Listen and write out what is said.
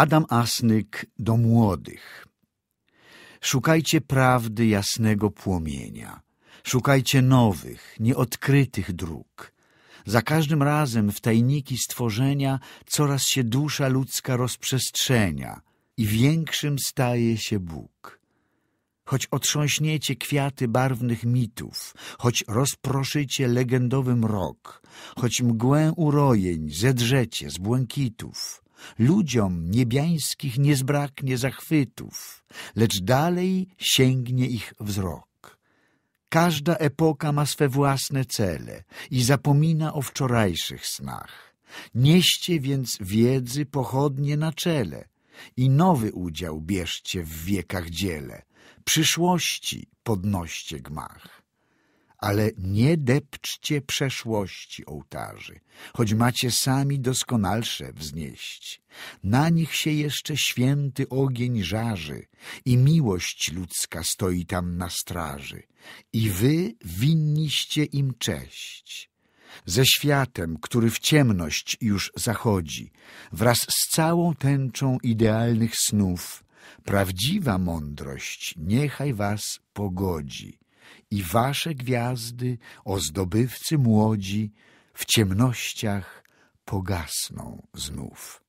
Adam Asnyk do młodych. Szukajcie prawdy jasnego płomienia. Szukajcie nowych, nieodkrytych dróg. Za każdym razem w tajniki stworzenia coraz się dusza ludzka rozprzestrzenia i większym staje się Bóg. Choć otrząśniecie kwiaty barwnych mitów, choć rozproszycie legendowy mrok, choć mgłę urojeń zedrzecie z błękitów, Ludziom niebiańskich nie zbraknie zachwytów, lecz dalej sięgnie ich wzrok. Każda epoka ma swe własne cele i zapomina o wczorajszych snach. Nieście więc wiedzy pochodnie na czele i nowy udział bierzcie w wiekach dziele, przyszłości podnoście gmach ale nie depczcie przeszłości ołtarzy, choć macie sami doskonalsze wznieść. Na nich się jeszcze święty ogień żarzy i miłość ludzka stoi tam na straży i wy winniście im cześć. Ze światem, który w ciemność już zachodzi, wraz z całą tęczą idealnych snów, prawdziwa mądrość niechaj was pogodzi i wasze gwiazdy, o zdobywcy młodzi, w ciemnościach pogasną znów.